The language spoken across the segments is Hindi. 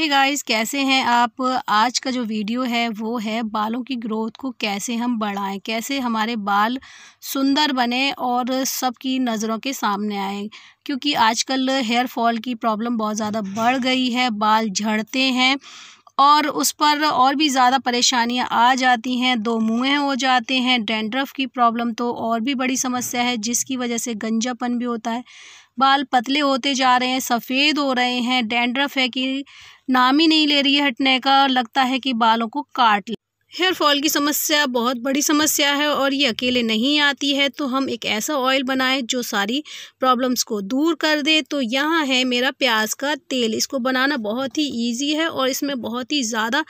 हे hey गाइस कैसे हैं आप आज का जो वीडियो है वो है बालों की ग्रोथ को कैसे हम बढ़ाएं कैसे हमारे बाल सुंदर बने और सबकी नज़रों के सामने आए क्योंकि आजकल हेयर फॉल की प्रॉब्लम बहुत ज़्यादा बढ़ गई है बाल झड़ते हैं और उस पर और भी ज़्यादा परेशानियां आ जाती हैं दो मुँह हो जाते हैं डेंड्रफ की प्रॉब्लम तो और भी बड़ी समस्या है जिसकी वजह से गंजापन भी होता है बाल पतले होते जा रहे हैं सफ़ेद हो रहे हैं डेंड्रफ है कि नाम ही नहीं ले रही है हटने का लगता है कि बालों को काट ले हेयर फॉल की समस्या बहुत बड़ी समस्या है और ये अकेले नहीं आती है तो हम एक ऐसा ऑयल बनाएं जो सारी प्रॉब्लम्स को दूर कर दे तो यहाँ है मेरा प्याज का तेल इसको बनाना बहुत ही इजी है और इसमें बहुत ही ज़्यादा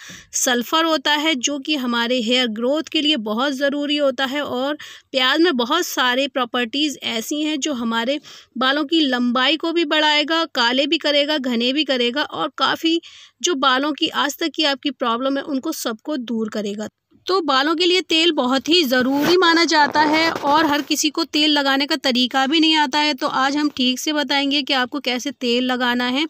सल्फ़र होता है जो कि हमारे हेयर ग्रोथ के लिए बहुत ज़रूरी होता है और प्याज में बहुत सारे प्रॉपर्टीज़ ऐसी हैं जो हमारे बालों की लंबाई को भी बढ़ाएगा काले भी करेगा घने भी करेगा और काफ़ी जो बालों की आज तक की आपकी प्रॉब्लम है उनको सबको दूर करेगा देगा तो बालों के लिए तेल बहुत ही ज़रूरी माना जाता है और हर किसी को तेल लगाने का तरीका भी नहीं आता है तो आज हम ठीक से बताएंगे कि आपको कैसे तेल लगाना है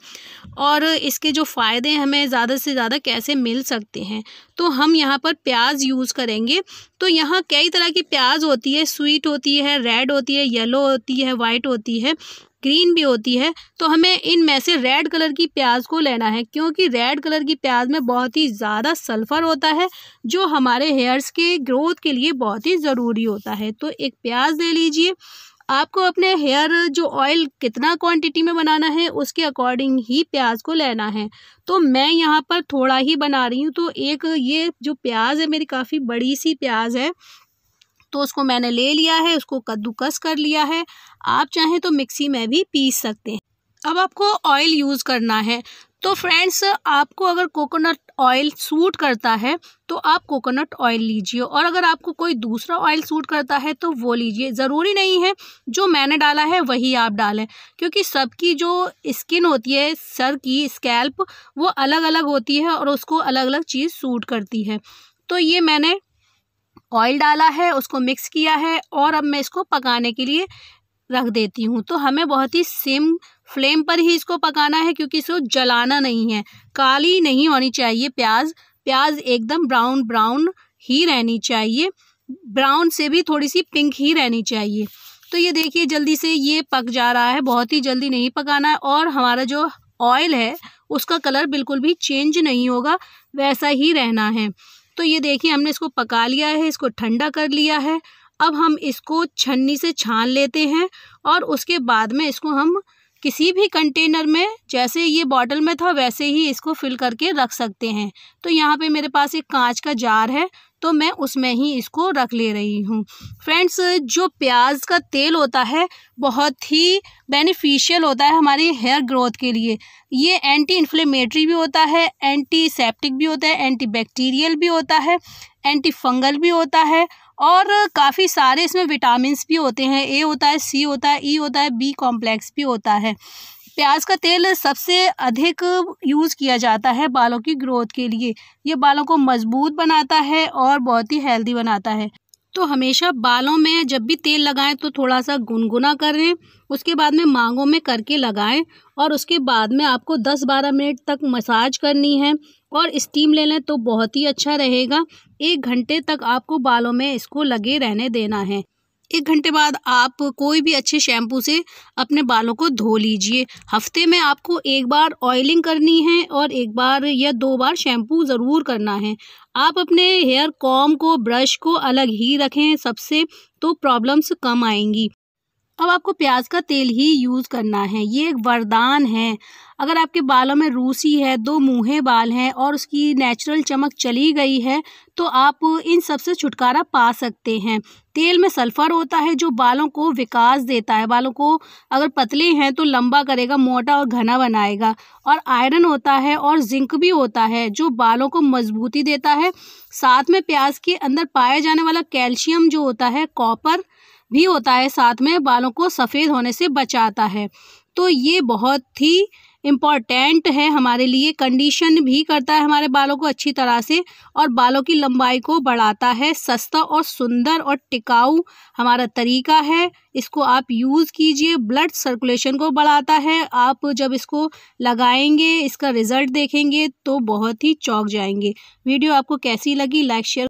और इसके जो फ़ायदे हमें ज़्यादा से ज़्यादा कैसे मिल सकते हैं तो हम यहाँ पर प्याज यूज़ करेंगे तो यहाँ कई तरह की प्याज होती है स्वीट होती है रेड होती है येलो होती है वाइट होती है ग्रीन भी होती है तो हमें इनमें से रेड कलर की प्याज को लेना है क्योंकि रेड कलर की प्याज में बहुत ही ज़्यादा सल्फ़र होता है जो हमारे हेयर्स के ग्रोथ के लिए बहुत ही ज़रूरी होता है तो एक प्याज ले लीजिए आपको अपने हेयर जो ऑयल कितना क्वांटिटी में बनाना है उसके अकॉर्डिंग ही प्याज को लेना है तो मैं यहाँ पर थोड़ा ही बना रही हूँ तो एक ये जो प्याज है मेरी काफ़ी बड़ी सी प्याज है तो उसको मैंने ले लिया है उसको कद्दूकस कर लिया है आप चाहें तो मिक्सी में भी पीस सकते हैं अब आपको ऑयल यूज़ करना है तो फ्रेंड्स आपको अगर कोकोनट ऑयल सूट करता है तो आप कोकोनट ऑयल लीजिए और अगर आपको कोई दूसरा ऑयल सूट करता है तो वो लीजिए ज़रूरी नहीं है जो मैंने डाला है वही आप डालें क्योंकि सबकी जो स्किन होती है सर की स्कैल्प वो अलग अलग होती है और उसको अलग अलग चीज़ सूट करती है तो ये मैंने ऑयल डाला है उसको मिक्स किया है और अब मैं इसको पकाने के लिए रख देती हूँ तो हमें बहुत ही सेम फ्लेम पर ही इसको पकाना है क्योंकि इसको जलाना नहीं है काली नहीं होनी चाहिए प्याज प्याज एकदम ब्राउन ब्राउन ही रहनी चाहिए ब्राउन से भी थोड़ी सी पिंक ही रहनी चाहिए तो ये देखिए जल्दी से ये पक जा रहा है बहुत ही जल्दी नहीं पकाना है और हमारा जो ऑयल है उसका कलर बिल्कुल भी चेंज नहीं होगा वैसा ही रहना है तो ये देखिए हमने इसको पका लिया है इसको ठंडा कर लिया है अब हम इसको छन्नी से छान लेते हैं और उसके बाद में इसको हम किसी भी कंटेनर में जैसे ये बॉटल में था वैसे ही इसको फिल करके रख सकते हैं तो यहाँ पे मेरे पास एक कांच का जार है तो मैं उसमें ही इसको रख ले रही हूँ फ्रेंड्स जो प्याज का तेल होता है बहुत ही बेनिफिशियल होता है हमारी हेयर ग्रोथ के लिए ये एंटी इन्फ्लेमेटरी भी होता है एंटीसेप्टिक भी होता है एंटी बैक्टीरियल भी होता है एंटी फंगल भी होता है और काफ़ी सारे इसमें विटामिन भी होते हैं ए होता है सी होता है ई e होता है बी कॉम्प्लेक्स भी होता है प्याज का तेल सबसे अधिक यूज़ किया जाता है बालों की ग्रोथ के लिए ये बालों को मजबूत बनाता है और बहुत ही हेल्दी बनाता है तो हमेशा बालों में जब भी तेल लगाएं तो थोड़ा सा गुनगुना करें उसके बाद में मांगों में करके लगाएं और उसके बाद में आपको 10-12 मिनट तक मसाज करनी है और स्टीम ले लें तो बहुत ही अच्छा रहेगा एक घंटे तक आपको बालों में इसको लगे रहने देना है एक घंटे बाद आप कोई भी अच्छे शैम्पू से अपने बालों को धो लीजिए हफ्ते में आपको एक बार ऑयलिंग करनी है और एक बार या दो बार शैम्पू ज़रूर करना है आप अपने हेयर कॉम को ब्रश को अलग ही रखें सबसे तो प्रॉब्लम्स कम आएंगी अब आपको प्याज का तेल ही यूज़ करना है ये एक वरदान है अगर आपके बालों में रूसी है दो मुँहे बाल हैं और उसकी नेचुरल चमक चली गई है तो आप इन सब से छुटकारा पा सकते हैं तेल में सल्फ़र होता है जो बालों को विकास देता है बालों को अगर पतले हैं तो लंबा करेगा मोटा और घना बनाएगा और आयरन होता है और जिंक भी होता है जो बालों को मजबूती देता है साथ में प्याज के अंदर पाया जाने वाला कैल्शियम जो होता है कॉपर भी होता है साथ में बालों को सफ़ेद होने से बचाता है तो ये बहुत ही इम्पॉर्टेंट है हमारे लिए कंडीशन भी करता है हमारे बालों को अच्छी तरह से और बालों की लंबाई को बढ़ाता है सस्ता और सुंदर और टिकाऊ हमारा तरीका है इसको आप यूज़ कीजिए ब्लड सर्कुलेशन को बढ़ाता है आप जब इसको लगाएंगे इसका रिज़ल्ट देखेंगे तो बहुत ही चौक जाएंगे वीडियो आपको कैसी लगी लाइक शेयर